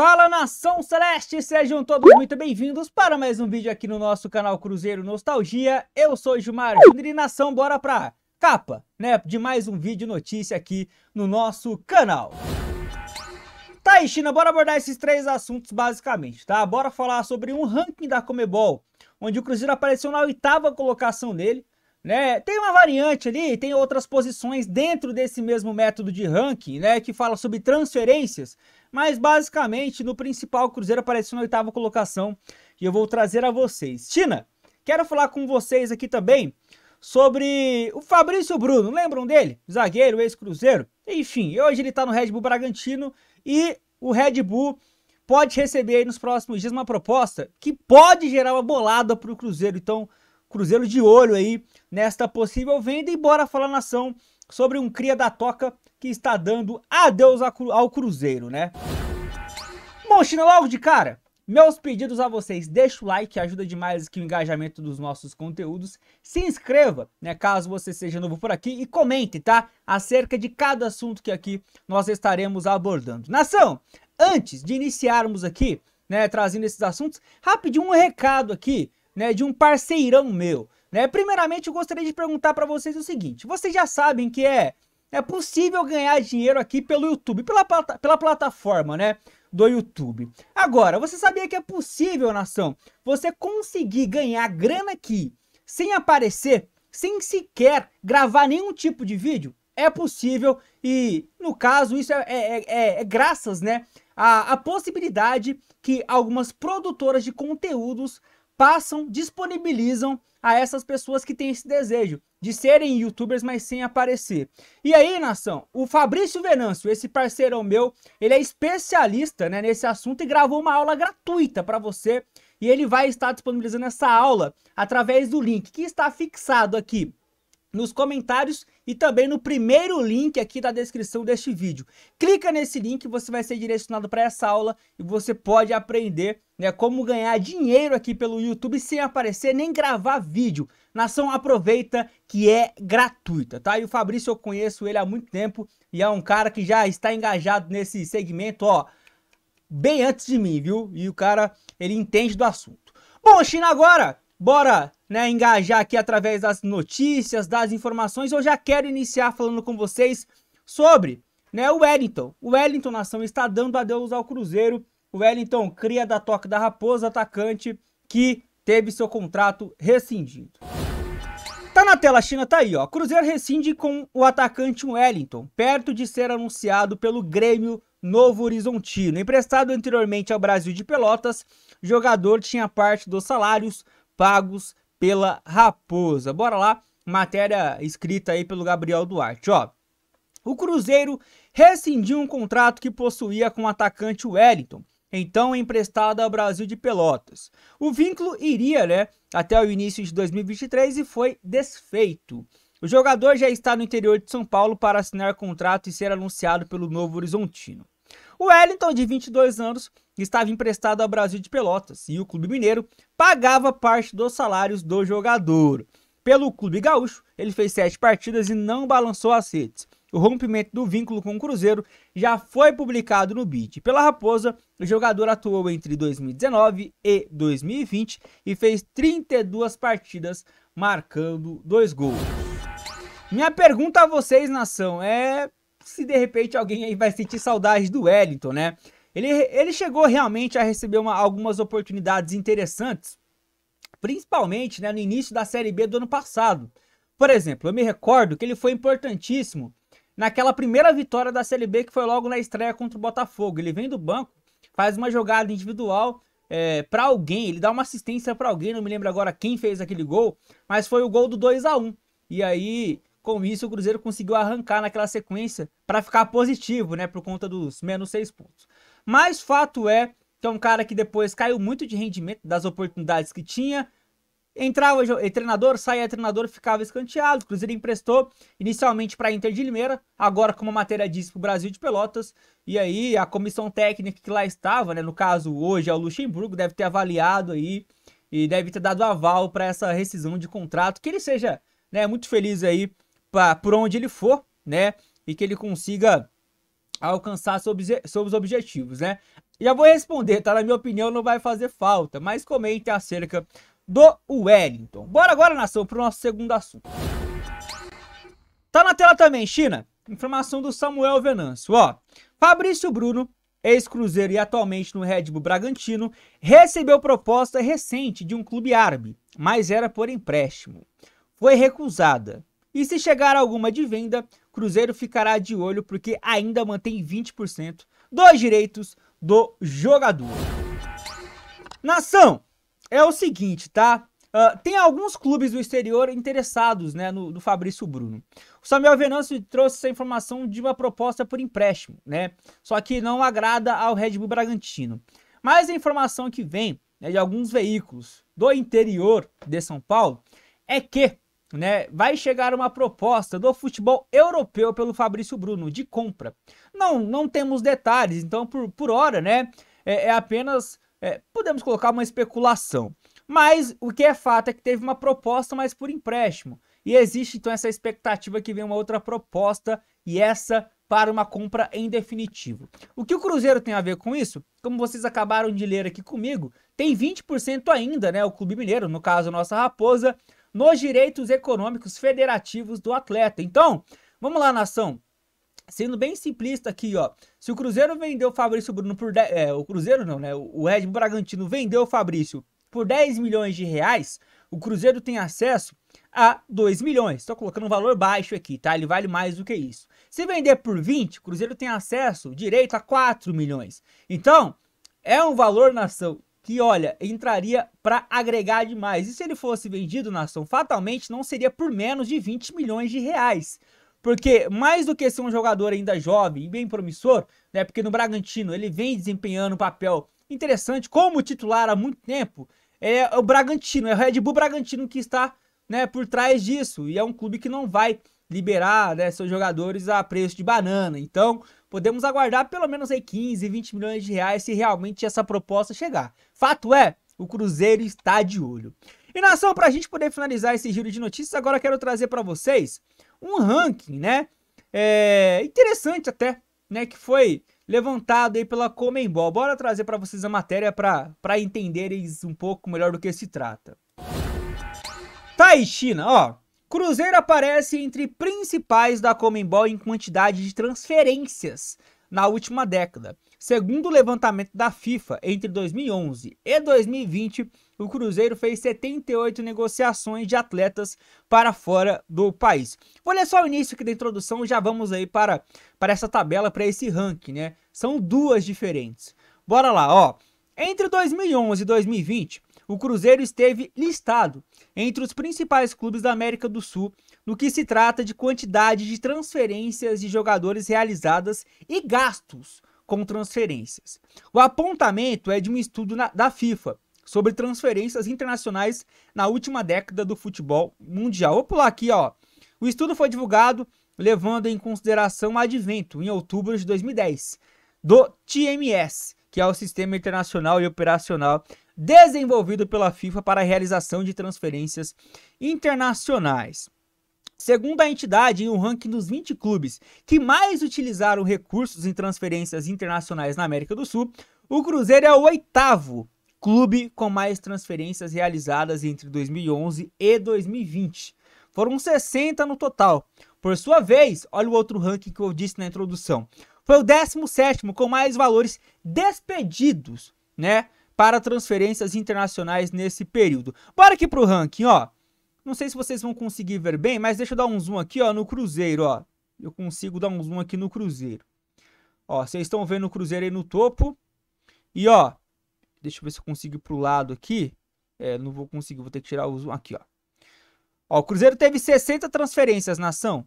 Fala nação celeste, sejam todos muito bem-vindos para mais um vídeo aqui no nosso canal Cruzeiro Nostalgia. Eu sou Gilmar Júnior e nação, bora pra capa, né, de mais um vídeo notícia aqui no nosso canal. Tá aí, China, bora abordar esses três assuntos basicamente, tá? Bora falar sobre um ranking da Comebol, onde o Cruzeiro apareceu na oitava colocação dele, né? Tem uma variante ali, tem outras posições dentro desse mesmo método de ranking, né? Que fala sobre transferências mas basicamente, no principal, o Cruzeiro apareceu na oitava colocação e eu vou trazer a vocês. Tina, quero falar com vocês aqui também sobre o Fabrício Bruno, lembram dele? Zagueiro, ex-Cruzeiro. Enfim, hoje ele está no Red Bull Bragantino e o Red Bull pode receber nos próximos dias uma proposta que pode gerar uma bolada para o Cruzeiro. Então, Cruzeiro de olho aí nesta possível venda e bora falar nação sobre um cria da toca que está dando adeus ao Cruzeiro, né? Bom, China, logo de cara, meus pedidos a vocês, deixa o like, ajuda demais aqui o engajamento dos nossos conteúdos. Se inscreva, né, caso você seja novo por aqui e comente, tá? Acerca de cada assunto que aqui nós estaremos abordando. Nação, antes de iniciarmos aqui, né, trazendo esses assuntos, rapidinho um recado aqui, né, de um parceirão meu, né? Primeiramente, eu gostaria de perguntar para vocês o seguinte: vocês já sabem que é é possível ganhar dinheiro aqui pelo YouTube, pela, pela plataforma, né? Do YouTube. Agora, você sabia que é possível, nação, você conseguir ganhar grana aqui sem aparecer, sem sequer gravar nenhum tipo de vídeo? É possível e, no caso, isso é, é, é, é graças, né? A, a, possibilidade que algumas produtoras de conteúdos passam, disponibilizam a essas pessoas que têm esse desejo de serem youtubers, mas sem aparecer. E aí, nação, o Fabrício Venâncio, esse parceirão meu, ele é especialista né, nesse assunto e gravou uma aula gratuita para você. E ele vai estar disponibilizando essa aula através do link que está fixado aqui nos comentários e também no primeiro link aqui da descrição deste vídeo. Clica nesse link, você vai ser direcionado para essa aula e você pode aprender né, como ganhar dinheiro aqui pelo YouTube sem aparecer nem gravar vídeo. Nação aproveita que é gratuita, tá? E o Fabrício eu conheço ele há muito tempo e é um cara que já está engajado nesse segmento, ó, bem antes de mim, viu? E o cara, ele entende do assunto. Bom, China agora, Bora, né, engajar aqui através das notícias, das informações. Eu já quero iniciar falando com vocês sobre, né, o Wellington. O Wellington nação está dando adeus ao Cruzeiro. O Wellington, cria da toca da Raposa, atacante que teve seu contrato rescindido. Tá na tela, a China tá aí, ó. Cruzeiro rescinde com o atacante Wellington, perto de ser anunciado pelo Grêmio Novo Horizontino. Emprestado anteriormente ao Brasil de Pelotas, jogador tinha parte dos salários pagos pela Raposa. Bora lá, matéria escrita aí pelo Gabriel Duarte, ó. O Cruzeiro rescindiu um contrato que possuía com o atacante Wellington, então emprestado ao Brasil de Pelotas. O vínculo iria, né, até o início de 2023 e foi desfeito. O jogador já está no interior de São Paulo para assinar contrato e ser anunciado pelo Novo Horizontino. O Wellington, de 22 anos, estava emprestado ao Brasil de Pelotas e o Clube Mineiro pagava parte dos salários do jogador. Pelo Clube Gaúcho, ele fez sete partidas e não balançou as redes. O rompimento do vínculo com o Cruzeiro já foi publicado no BID. Pela Raposa, o jogador atuou entre 2019 e 2020 e fez 32 partidas, marcando dois gols. Minha pergunta a vocês, nação, é se de repente alguém aí vai sentir saudades do Wellington, né? Ele, ele chegou realmente a receber uma, algumas oportunidades interessantes, principalmente né, no início da Série B do ano passado. Por exemplo, eu me recordo que ele foi importantíssimo naquela primeira vitória da Série B que foi logo na estreia contra o Botafogo. Ele vem do banco, faz uma jogada individual é, para alguém, ele dá uma assistência para alguém, não me lembro agora quem fez aquele gol, mas foi o gol do 2 a 1 E aí com isso, o Cruzeiro conseguiu arrancar naquela sequência para ficar positivo, né? Por conta dos menos seis pontos. Mas fato é que é um cara que depois caiu muito de rendimento das oportunidades que tinha. Entrava treinador, saía treinador, ficava escanteado. O Cruzeiro emprestou inicialmente para Inter de Limeira, agora, como a matéria disse, para o Brasil de Pelotas. E aí a comissão técnica que lá estava, né, no caso hoje é o Luxemburgo, deve ter avaliado aí e deve ter dado aval para essa rescisão de contrato. Que ele seja né, muito feliz aí pra, por onde ele for, né? E que ele consiga alcançar seus, objetivos, né? Já vou responder, tá? Na minha opinião, não vai fazer falta, mas comente acerca do Wellington. Bora agora, nação, para o nosso segundo assunto. Tá na tela também, China. Informação do Samuel Venâncio, ó. Fabrício Bruno, ex-cruzeiro e atualmente no Red Bull Bragantino, recebeu proposta recente de um clube árabe, mas era por empréstimo. Foi recusada. E se chegar alguma de venda, Cruzeiro ficará de olho porque ainda mantém 20% dos direitos do jogador. Nação, é o seguinte, tá? Uh, tem alguns clubes do exterior interessados né, no, no Fabrício Bruno. O Samuel Venâncio trouxe essa informação de uma proposta por empréstimo, né? Só que não agrada ao Red Bull Bragantino. Mas a informação que vem né, de alguns veículos do interior de São Paulo é que né, vai chegar uma proposta do futebol europeu pelo Fabrício Bruno de compra. Não, não temos detalhes, então por, por hora, né, é, é apenas é, podemos colocar uma especulação. Mas o que é fato é que teve uma proposta, mas por empréstimo. E existe então essa expectativa que vem uma outra proposta e essa para uma compra em definitivo. O que o Cruzeiro tem a ver com isso? Como vocês acabaram de ler aqui comigo, tem 20% ainda, né? O Clube Mineiro, no caso a nossa Raposa, nos direitos econômicos federativos do atleta. Então, vamos lá, nação. Sendo bem simplista aqui, ó. Se o Cruzeiro vendeu o Fabrício Bruno por 10, é, o Cruzeiro não, né? O Red Bragantino vendeu o Fabrício por 10 milhões de reais, o Cruzeiro tem acesso a 2 milhões. Estou colocando um valor baixo aqui, tá? Ele vale mais do que isso. Se vender por 20, o Cruzeiro tem acesso direito a 4 milhões. Então, é um valor nação que, olha, entraria para agregar demais. E se ele fosse vendido, Nação, fatalmente não seria por menos de 20 milhões de reais. Porque mais do que ser um jogador ainda jovem e bem promissor, né, porque no Bragantino ele vem desempenhando um papel interessante como titular há muito tempo, é o Bragantino, é o Red Bull Bragantino que está né, por trás disso. E é um clube que não vai liberar né, seus jogadores a preço de banana. Então, podemos aguardar pelo menos aí 15, 20 milhões de reais se realmente essa proposta chegar. Fato é, o Cruzeiro está de olho. E nação, para a gente poder finalizar esse giro de notícias, agora quero trazer para vocês um ranking, né? É interessante até, né? Que foi levantado aí pela Comembol. Bora trazer para vocês a matéria para entenderem um pouco melhor do que se trata. Tá aí, China, ó. Cruzeiro aparece entre principais da Comembol em quantidade de transferências na última década. Segundo o levantamento da FIFA, entre 2011 e 2020, o Cruzeiro fez 78 negociações de atletas para fora do país. Vou ler só o início aqui da introdução e já vamos aí para, para essa tabela, para esse ranking, né? São duas diferentes. Bora lá, ó. Entre 2011 e 2020, o Cruzeiro esteve listado entre os principais clubes da América do Sul no que se trata de quantidade de transferências de jogadores realizadas e gastos com transferências. O apontamento é de um estudo na, da FIFA sobre transferências internacionais na última década do futebol mundial. Vou pular aqui, ó. O estudo foi divulgado levando em consideração o advento, em outubro de 2010, do TMS, que é o Sistema Internacional e Operacional desenvolvido pela FIFA para a realização de transferências internacionais. Segundo a entidade, em um ranking dos 20 clubes que mais utilizaram recursos em transferências internacionais na América do Sul, o Cruzeiro é o oitavo clube com mais transferências realizadas entre 2011 e 2020. Foram 60 no total. Por sua vez, olha o outro ranking que eu disse na introdução. Foi o 17 com mais valores despedidos, né? para transferências internacionais nesse período. Bora aqui para o ranking, ó. Não sei se vocês vão conseguir ver bem, mas deixa eu dar um zoom aqui, ó, no Cruzeiro, ó. Eu consigo dar um zoom aqui no Cruzeiro. Ó, vocês estão vendo o Cruzeiro aí no topo. E, ó, deixa eu ver se eu consigo ir pro lado aqui. É, não vou conseguir, vou ter que tirar o zoom aqui, ó. Ó, o Cruzeiro teve 60 transferências na ação.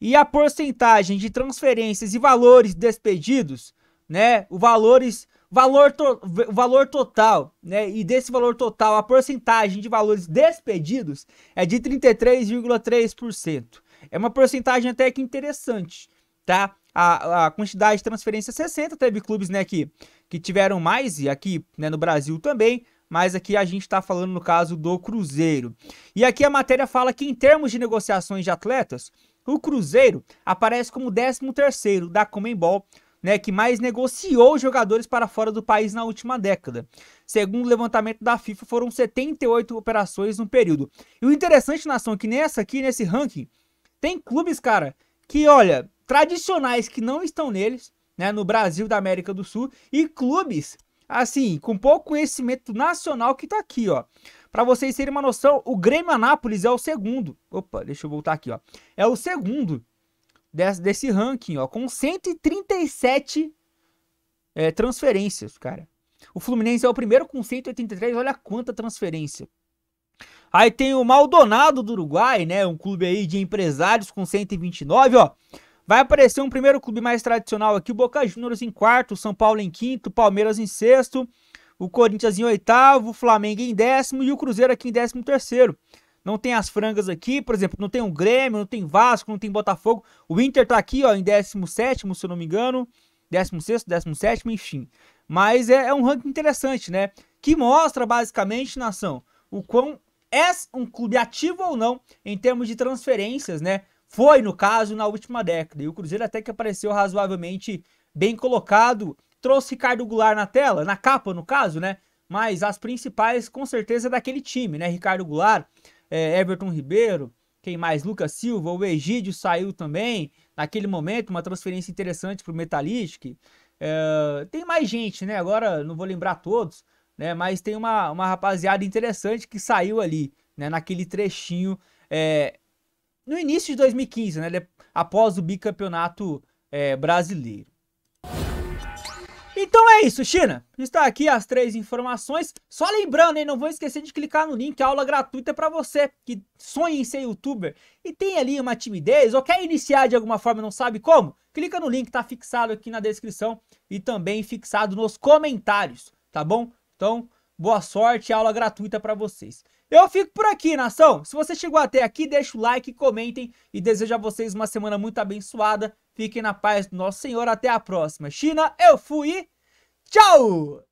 E a porcentagem de transferências e valores despedidos, né? Os valores valor, to, valor total, né? E desse valor total, a porcentagem de valores despedidos é de 33,3%. É uma porcentagem até que interessante, tá? A, a quantidade de transferência 60, teve clubes, né, que, que tiveram mais, e aqui né, no Brasil também, mas aqui a gente está falando no caso do Cruzeiro. E aqui a matéria fala que em termos de negociações de atletas, o Cruzeiro aparece como 13º da Comembol né, que mais negociou jogadores para fora do país na última década. Segundo o levantamento da FIFA, foram 78 operações no período. E o interessante, Nação, é que nessa aqui, nesse ranking, tem clubes, cara, que, olha, tradicionais que não estão neles, né, no Brasil da América do Sul, e clubes, assim, com pouco conhecimento nacional que tá aqui, ó. Para vocês terem uma noção, o Grêmio Anápolis é o segundo. Opa, deixa eu voltar aqui, ó. É o segundo desse, desse ranking, ó, com 137 é, transferências, cara. O Fluminense é o primeiro com 183, olha quanta transferência. Aí tem o Maldonado do Uruguai, né? Um clube aí de empresários com 129, ó. Vai aparecer um primeiro clube mais tradicional aqui, o Boca Juniors em quarto, São Paulo em quinto, Palmeiras em sexto, o Corinthians em oitavo, o Flamengo em décimo e o Cruzeiro aqui em décimo terceiro não tem as frangas aqui, por exemplo, não tem o Grêmio, não tem Vasco, não tem Botafogo. O Inter tá aqui, ó, em 17, se eu não me engano. 16, 17, enfim. Mas é, é, um ranking interessante, né? Que mostra, basicamente, nação, o quão é um clube ativo ou não em termos de transferências, né? Foi, no caso, na última década. E o Cruzeiro até que apareceu razoavelmente bem colocado. Trouxe Ricardo Goulart na tela, na capa, no caso, né? Mas as principais, com certeza, daquele time, né? Ricardo Goulart, é, Everton Ribeiro, quem mais? Lucas Silva, o Egídio saiu também. Naquele momento, uma transferência interessante para o Metallistic. É, tem mais gente, né? Agora não vou lembrar todos, né? Mas tem uma, uma rapaziada interessante que saiu ali, né? Naquele trechinho é, no início de 2015, né? Após o bicampeonato é, brasileiro. Então é isso, China. Está aqui as três informações. Só lembrando, hein, não vou esquecer de clicar no link, aula gratuita para você que sonha em ser youtuber e tem ali uma timidez ou quer iniciar de alguma forma, não sabe como? Clica no link, tá fixado aqui na descrição e também fixado nos comentários, tá bom? Então, boa sorte, aula gratuita para vocês. Eu fico por aqui, nação. Se você chegou até aqui, deixa o like, comentem e desejo a vocês uma semana muito abençoada. Fiquem na paz do nosso Senhor. Até a próxima. China, eu fui.，Ciao。